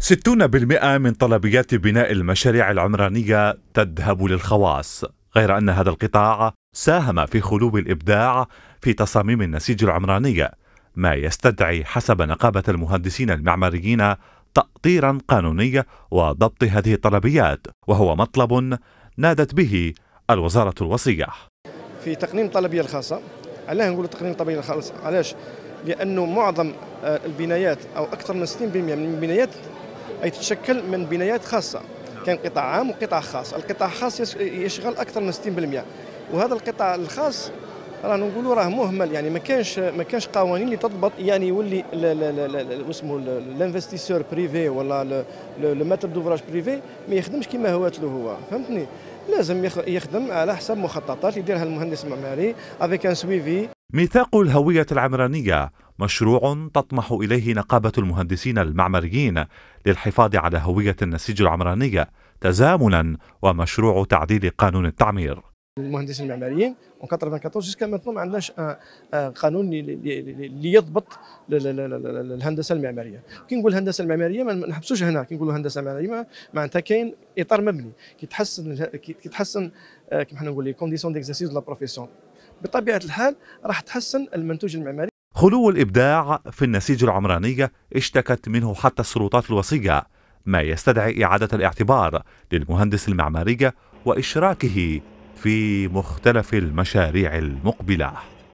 60% من طلبيات بناء المشاريع العمرانية تذهب للخواص غير أن هذا القطاع ساهم في خلو الإبداع في تصاميم النسيج العمرانية ما يستدعي حسب نقابة المهندسين المعماريين تأطيرا قانوني وضبط هذه الطلبيات وهو مطلب نادت به الوزارة الوصية في تقنين الطلبية الخاصة علاه نقول تقنين طلبية الخاصة علاش لأنه معظم آه، البنايات أو أكثر من 60% من البنايات اي تتشكل من بنايات خاصه نعم. كان قطاع عام وقطاع خاص القطاع الخاص يشغل اكثر من 60% وهذا القطاع الخاص راه نقولوا راه مهمل يعني ما كانش ما كانش قوانين اللي تضبط يعني يولي اسمه الانفستيسور بريفي ولا لو ماتر دوفراج بريفي ما يخدمش كما هوات له هو فهمتني لازم يخدم على حسب مخططات يديرها المهندس المعماري افيك ان سويفي ميثاق الهويه العمرانيه مشروع تطمح إليه نقابة المهندسين المعماريين للحفاظ على هوية النسيج العمرانية تزامنا ومشروع تعديل قانون التعمير المهندسين المعماريين من 94 جيسكا ما عندناش قانون ليضبط الهندسه المعماريه كي نقول الهندسه المعماريه ما نحبسوش هنا كي نقولوا هندسه معماريه معناتها كاين اطار مبني كي تحسن كي تحسن آه، حنا نقول لي كونديسيون ديكزيرسيس لا بروفيسيون بطبيعه الحال راح تحسن المنتوج المعماري خلو الإبداع في النسيج العمرانية اشتكت منه حتى السلطات الوصية ما يستدعي إعادة الاعتبار للمهندس المعماري وإشراكه في مختلف المشاريع المقبله